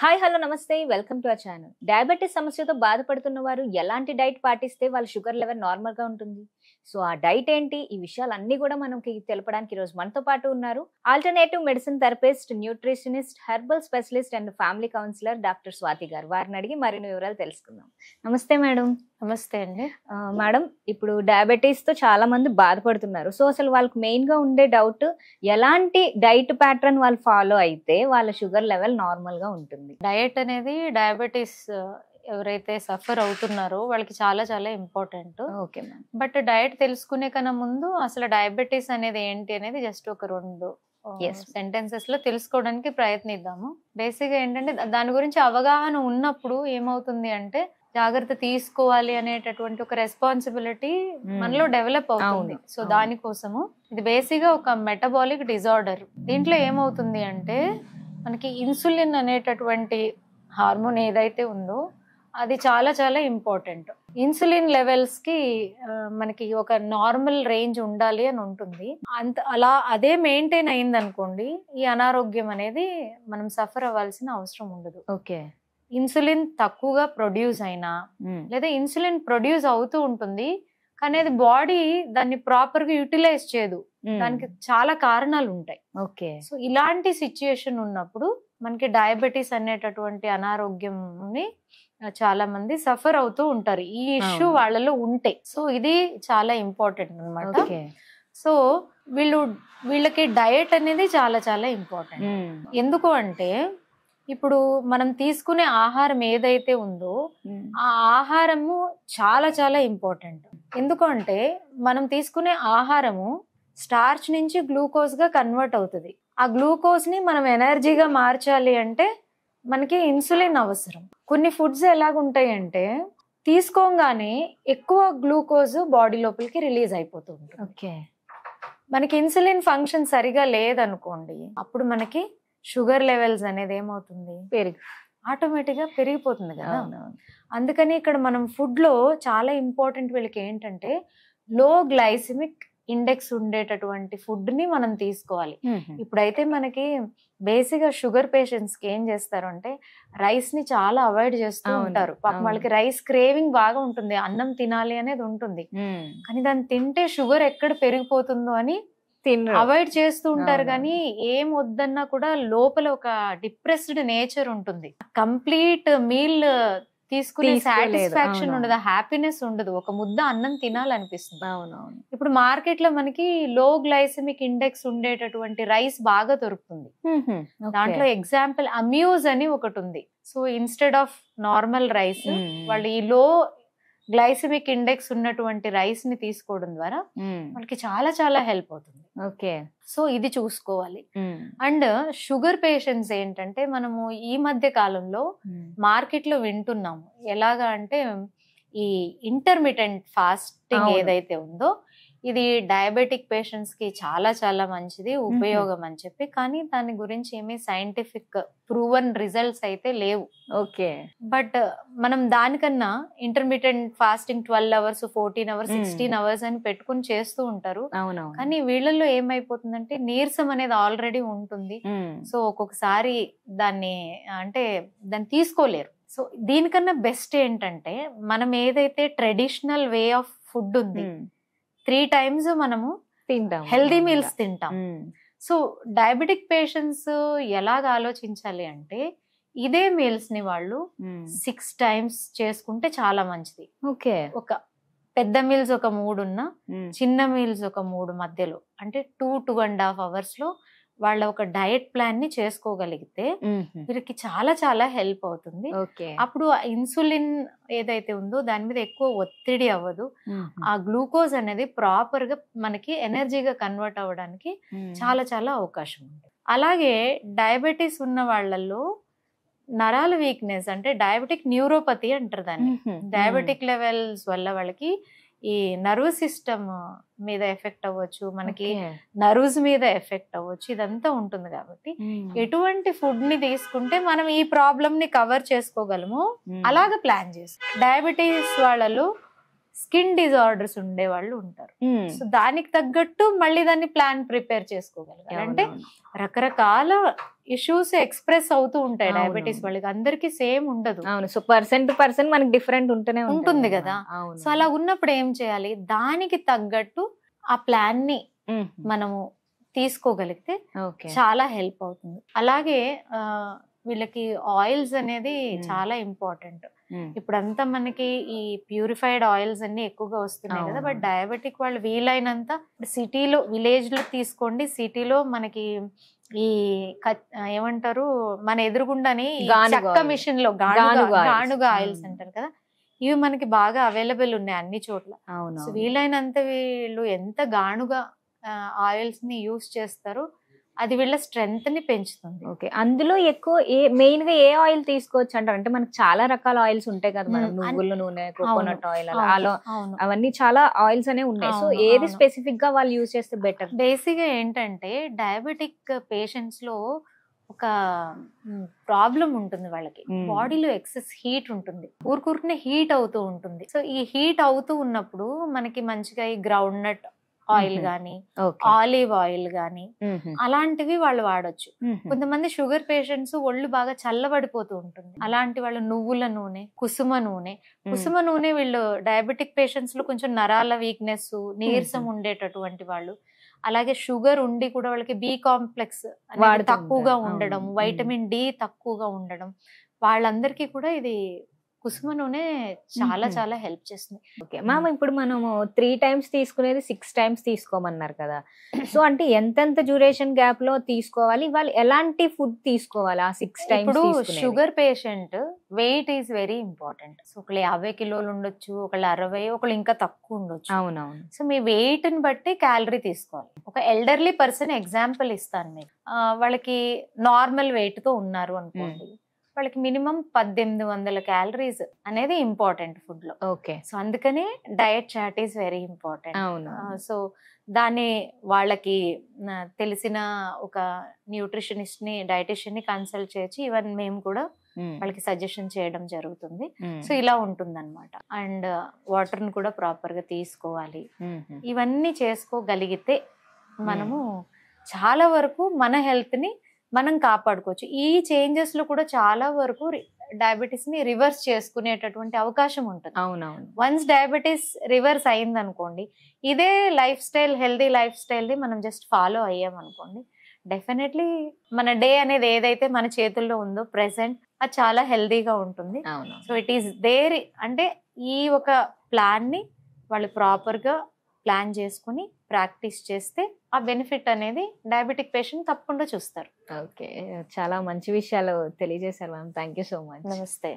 Hi hello నమస్తే welcome to our channel diabetes సమస్యతో బాధపడుతున్న వారు ఎలాంటి డైట్ పాటిస్తే వాళ్ళ షుగర్ లెవెల్ నార్మల్గా ఉంటుంది సో ఆ డైట్ ఏంటి ఈ విషయాలన్నీ కూడా మనకి తెలపడానికి ఈరోజు మనతో పాటు ఉన్నారు alternative medicine therapist nutritionist herbal specialist and family counsellor doctor Swathi garu వారిని అడిగి మరిన్ని వివరాలు తెలుసుకుందాం నమస్తే మేడం నమస్తే అండి మేడం ఇప్పుడు డయాబెటీస్తో చాలా మంది బాధపడుతున్నారు సో అసలు వాళ్ళకి మెయిన్గా ఉండే డౌట్ ఎలాంటి డైట్ ప్యాటర్న్ వాళ్ళు ఫాలో అయితే వాళ్ళ షుగర్ లెవెల్ నార్మల్గా ఉంటుంది డయట్ అనేది డయాబెటీస్ ఎవరైతే సఫర్ అవుతున్నారో వాళ్ళకి చాలా చాలా important okay ma'am but diet తెలుసుకునే కన్నా ముందు అసలు డయాబెటీస్ అనేది ఏంటి అనేది జస్ట్ ఒక రెండు సెంటెన్సెస్ లో తెలుసుకోవడానికి ప్రయత్నిద్దాము బేసిక్ ఏంటంటే దాని గురించి అవగాహన ఉన్నప్పుడు ఏమవుతుంది అంటే జాగ్రత్త తీసుకోవాలి అనేటటువంటి ఒక రెస్పాన్సిబిలిటీ hmm. మనలో డెవలప్ అవుతుంది సో దానికోసము ఇది బేసిక్ గా ఒక మెటబాలిక్ డిజార్డర్ దీంట్లో ఏమవుతుంది అంటే మనకి ఇన్సులిన్ అనేటటువంటి హార్మోన్ ఏదైతే ఉందో అది చాలా చాలా ఇంపార్టెంట్ ఇన్సులిన్ లెవెల్స్కి మనకి ఒక నార్మల్ రేంజ్ ఉండాలి అని ఉంటుంది అంత అలా అదే మెయింటైన్ అయిందనుకోండి ఈ అనారోగ్యం అనేది మనం సఫర్ అవ్వాల్సిన అవసరం ఉండదు ఓకే ఇన్సులిన్ తక్కువగా ప్రొడ్యూస్ అయినా లేదా ఇన్సులిన్ ప్రొడ్యూస్ అవుతూ ఉంటుంది కానీ అది బాడీ దాన్ని ప్రాపర్ గా యూటిలైజ్ చేయదు దానికి చాలా కారణాలు ఉంటాయి ఓకే సో ఇలాంటి సిచ్యుయేషన్ ఉన్నప్పుడు మనకి డయాబెటీస్ అనేటటువంటి అనారోగ్యంని చాలా మంది సఫర్ అవుతూ ఉంటారు ఈ ఇష్యూ వాళ్ళలో ఉంటే సో ఇది చాలా ఇంపార్టెంట్ అనమాట సో వీళ్ళు వీళ్ళకి డయట్ అనేది చాలా చాలా ఇంపార్టెంట్ ఎందుకు అంటే ఇప్పుడు మనం తీసుకునే ఆహారం ఏదైతే ఉందో ఆ ఆహారము చాలా చాలా ఇంపార్టెంట్ ఎందుకంటే మనం తీసుకునే ఆహారము స్టార్చ్ నుంచి గ్లూకోజ్ గా కన్వర్ట్ అవుతుంది ఆ గ్లూకోజ్ ని మనం ఎనర్జీగా మార్చాలి అంటే మనకి ఇన్సులిన్ అవసరం కొన్ని ఫుడ్స్ ఎలాగుంటాయంటే తీసుకోగానే ఎక్కువ గ్లూకోజ్ బాడీ లోపలికి రిలీజ్ అయిపోతుంది ఓకే మనకి ఇన్సులిన్ ఫంక్షన్ సరిగా లేదనుకోండి అప్పుడు మనకి షుగర్ లెవెల్స్ అనేది ఏమవుతుంది పెరిగి ఆటోమేటిక్గా పెరిగిపోతుంది కదా అందుకని ఇక్కడ మనం ఫుడ్లో చాలా ఇంపార్టెంట్ వీళ్ళకి ఏంటంటే లో గ్లైసిమిక్ ఇండెక్స్ ఉండేటటువంటి ఫుడ్ని మనం తీసుకోవాలి ఇప్పుడైతే మనకి బేసిక్గా షుగర్ పేషెంట్స్కి ఏం చేస్తారు అంటే రైస్ని చాలా అవాయిడ్ చేస్తూ ఉంటారు పాపం వాళ్ళకి రైస్ క్రేవింగ్ బాగా ఉంటుంది అన్నం తినాలి అనేది ఉంటుంది కానీ దాన్ని తింటే షుగర్ ఎక్కడ పెరిగిపోతుందో అని అవాయిడ్ చేస్తూ ఉంటారు కానీ ఏం వద్దన్నా కూడా లోపల ఒక డిప్రెస్డ్ నేచర్ ఉంటుంది కంప్లీట్ మీల్ తీసుకునే సాటిస్ఫాక్షన్ ఉండదు హ్యాపీనెస్ ఉండదు ఒక ముద్ద అన్నం తినాలనిపిస్తుంది అవునవును ఇప్పుడు మార్కెట్ లో మనకి లో గ్లైసెమిక్ ఇండెక్స్ ఉండేటటువంటి రైస్ బాగా దొరుకుతుంది దాంట్లో ఎగ్జాంపుల్ అమ్యూజ్ అని ఒకటి ఉంది so instead of normal rice వాళ్ళు ఈ లో గ్లైసెమిక్ ఇండెక్స్ ఉన్నటువంటి రైస్ ని తీసుకోవడం ద్వారా వాళ్ళకి చాలా చాలా హెల్ప్ అవుతుంది ఓకే సో ఇది చూసుకోవాలి అండ్ షుగర్ పేషెంట్స్ ఏంటంటే మనము ఈ మధ్య కాలంలో మార్కెట్ లో వింటున్నాము ఎలాగా అంటే ఈ ఇంటర్మీడియంట్ ఫాస్టింగ్ ఏదైతే ఉందో ఇది డయాబెటిక్ పేషెంట్స్కి చాలా చాలా మంచిది ఉపయోగం అని చెప్పి కానీ దాని గురించి ఏమి సైంటిఫిక్ ప్రూవన్ రిజల్ట్స్ అయితే లేవు ఓకే బట్ మనం దానికన్నా intermediate fasting twelve hours fourteen hours sixteen hours అని పెట్టుకుని చేస్తూ ఉంటారు కానీ వీళ్ళల్లో ఏమైపోతుందంటే నీరసం అనేది ఆల్రెడీ ఉంటుంది సో ఒక్కొక్కసారి దాన్ని అంటే దాన్ని తీసుకోలేరు సో దీనికన్నా బెస్ట్ ఏంటంటే మనం ఏదైతే ట్రెడిషనల్ వే ఆఫ్ ఫుడ్ ఉంది త్రీ టైమ్స్ మనము తింటాం హెల్దీ మీల్స్ తింటాం సో డయాబెటిక్ పేషెంట్స్ ఎలాగ ఆలోచించాలి అంటే ఇదే మీల్స్ ని వాళ్ళు సిక్స్ టైమ్స్ చేసుకుంటే చాలా మంచిది ఓకే ఒక పెద్ద మీల్స్ ఒక మూడు ఉన్న చిన్న మీల్స్ ఒక మూడు మధ్యలో అంటే two two and half hours లో వాళ్ళ ఒక డయట్ ప్లాన్ ని చేసుకోగలిగితే వీరికి చాలా చాలా హెల్ప్ అవుతుంది అప్పుడు ఇన్సులిన్ ఏదైతే ఉందో దాని మీద ఎక్కువ ఒత్తిడి అవ్వదు ఆ గ్లూకోజ్ అనేది ప్రాపర్ గా మనకి ఎనర్జీగా కన్వర్ట్ అవ్వడానికి చాలా చాలా అవకాశం ఉంది అలాగే డయాబెటీస్ ఉన్న వాళ్ళల్లో నరాల వీక్నెస్ అంటే డయాబెటిక్ న్యూరోపతి అంటారు దాన్ని డయాబెటిక్ లెవెల్స్ వల్ల వాళ్ళకి ఈ నర్వ్ సిస్టమ్ మీద ఎఫెక్ట్ అవ్వచ్చు మనకి నర్వ్స్ మీద ఎఫెక్ట్ అవ్వచ్చు ఇదంతా ఉంటుంది కాబట్టి ఎటువంటి ఫుడ్ ని తీసుకుంటే మనం ఈ ప్రాబ్లమ్ ని కవర్ చేసుకోగలము అలాగే ప్లాన్ చేసి డయాబెటీస్ వాళ్ళలో స్కిన్ డిజార్డర్స్ ఉండే వాళ్ళు ఉంటారు సో దానికి తగ్గట్టు మళ్ళీ దాన్ని ప్లాన్ ప్రిపేర్ చేసుకోగలగాలి అంటే రకరకాల ఇష్యూస్ ఎక్స్ప్రెస్ అవుతూ ఉంటాయి డయాబెటీస్ వాళ్ళకి అందరికి సేమ్ ఉండదు అవును సో పర్సన్ టు పర్సన్ మనకి డిఫరెంట్ ఉంటూనే ఉంటుంది కదా సో అలా ఉన్నప్పుడు ఏం చేయాలి దానికి తగ్గట్టు ఆ ప్లాన్ ని మనము తీసుకోగలిగితే చాలా హెల్ప్ అవుతుంది అలాగే వీళ్ళకి ఆయిల్స్ అనేది చాలా ఇంపార్టెంట్ ఇప్పుడంతా మనకి ఈ ప్యూరిఫైడ్ ఆయిల్స్ అన్ని ఎక్కువగా వస్తున్నాయి కదా బట్ డయాబెటిక్ వాళ్ళు వీలైనంత సిటీలో విలేజ్ లో తీసుకోండి సిటీలో మనకి ఈ ఏమంటారు మన ఎదురుగుండని చక్క మిషన్ లో గానుగ ఆయిల్స్ అంటారు కదా ఇవి మనకి బాగా అవైలబుల్ ఉన్నాయి అన్ని చోట్ల వీలైనంత వీళ్ళు ఎంత గానుగా ఆయిల్స్ ని యూస్ చేస్తారు అది వీళ్ళ స్ట్రెంగ్త్ ని పెంచుతుంది ఓకే అందులో ఎక్కువ ఏ మెయిన్ గా ఏ ఆయిల్ తీసుకోవచ్చు అంటారు అంటే మనకు చాలా రకాల ఆయిల్స్ ఉంటాయి కదా మనం నువ్వుల నూనె కోకోనట్ ఆయిల్ అలా అవన్నీ చాలా ఆయిల్స్ అనే ఉన్నాయి సో ఏది స్పెసిఫిక్ గా వాళ్ళు యూజ్ చేస్తే బెటర్ బేసిక్ గా ఏంటంటే డయాబెటిక్ పేషెంట్స్ లో ఒక ప్రాబ్లం ఉంటుంది వాళ్ళకి బాడీలో ఎక్సెస్ హీట్ ఉంటుంది ఊరుకూరుకునే హీట్ అవుతూ ఉంటుంది సో ఈ హీట్ అవుతూ ఉన్నప్పుడు మనకి మంచిగా ఈ గ్రౌండ్ నట్ ఆయిల్ గాని ఆలివ్ ఆయిల్ గాని అలాంటివి వాళ్ళు వాడొచ్చు కొంతమంది షుగర్ పేషెంట్స్ ఒళ్ళు బాగా చల్లబడిపోతూ ఉంటుంది అలాంటి వాళ్ళు నువ్వుల నూనె కుసుమ నూనె కుసుమ నూనె వీళ్ళు డయాబెటిక్ పేషెంట్స్ లో కొంచెం నరాల వీక్నెస్ నీరసం ఉండేటటువంటి వాళ్ళు అలాగే షుగర్ ఉండి కూడా వాళ్ళకి బి కాంప్లెక్స్ తక్కువగా ఉండడం వైటమిన్ డి తక్కువగా ఉండడం వాళ్ళందరికీ కూడా ఇది కుసుమ నూనె చాలా చాలా హెల్ప్ చేస్తుంది ఓకే మ్యామ్ ఇప్పుడు మనము త్రీ టైమ్స్ తీసుకునేది సిక్స్ టైమ్స్ తీసుకోమన్నారు కదా సో అంటే ఎంతెంత డ్యూరేషన్ గ్యాప్ లో తీసుకోవాలి వాళ్ళు ఎలాంటి ఫుడ్ తీసుకోవాలి ఆ six times sugar patient weight is very important so ఒకళ్ళు యాభై కిలోలు ఉండొచ్చు ఒకళ్ళు అరవై ఒకళ్ళు ఇంకా తక్కువ ఉండొచ్చు అవునవును సో మీ వెయిట్ ని బట్టి క్యాలరీ తీసుకోవాలి ఒక ఎల్డర్లీ పర్సన్ ఎగ్జాంపుల్ ఇస్తాను మీకు వాళ్ళకి నార్మల్ వెయిట్ తో ఉన్నారు అనుకోండి వాళ్ళకి మినిమం పద్దెనిమిది వందల క్యాలరీస్ అనేది ఇంపార్టెంట్ ఫుడ్ లో ఓకే సో అందుకనే diet chart is very important అవును సో దాన్ని వాళ్ళకి తెలిసిన ఒక న్యూట్రిషనిస్ట్ ని డైటిషియన్ ని కన్సల్ట్ చేసి ఈవెన్ మేము కూడా వాళ్ళకి సజెషన్ చేయడం జరుగుతుంది సో ఇలా ఉంటుంది అనమాట అండ్ వాటర్ ని కూడా ప్రాపర్ గా తీసుకోవాలి ఇవన్నీ చేసుకోగలిగితే మనము చాలా వరకు మన హెల్త్ ని మనం కాపాడుకోవచ్చు ఈ చేంజెస్లో కూడా చాలా వరకు డయాబెటీస్ని రివర్స్ చేసుకునేటటువంటి అవకాశం ఉంటుంది అవునవును వన్స్ డయాబెటీస్ రివర్స్ అయింది అనుకోండి ఇదే లైఫ్ స్టైల్ హెల్దీ లైఫ్ స్టైల్ని మనం జస్ట్ ఫాలో అయ్యాం అనుకోండి డెఫినెట్లీ మన డే అనేది ఏదైతే మన చేతుల్లో ఉందో ప్రెసెంట్ అది చాలా హెల్దీగా ఉంటుంది సో ఇట్ ఈస్ దేర్ అంటే ఈ ఒక ప్లాన్ని వాళ్ళు ప్రాపర్గా ప్లాన్ చేసుకుని ప్రాక్టీస్ చేస్తే ఆ బెనిఫిట్ అనేది డయాబెటిక్ పేషెంట్ తప్పకుండా చూస్తారు ఓకే చాలా మంచి విషయాలు తెలియజేశారు ma'am thank you so much నమస్తే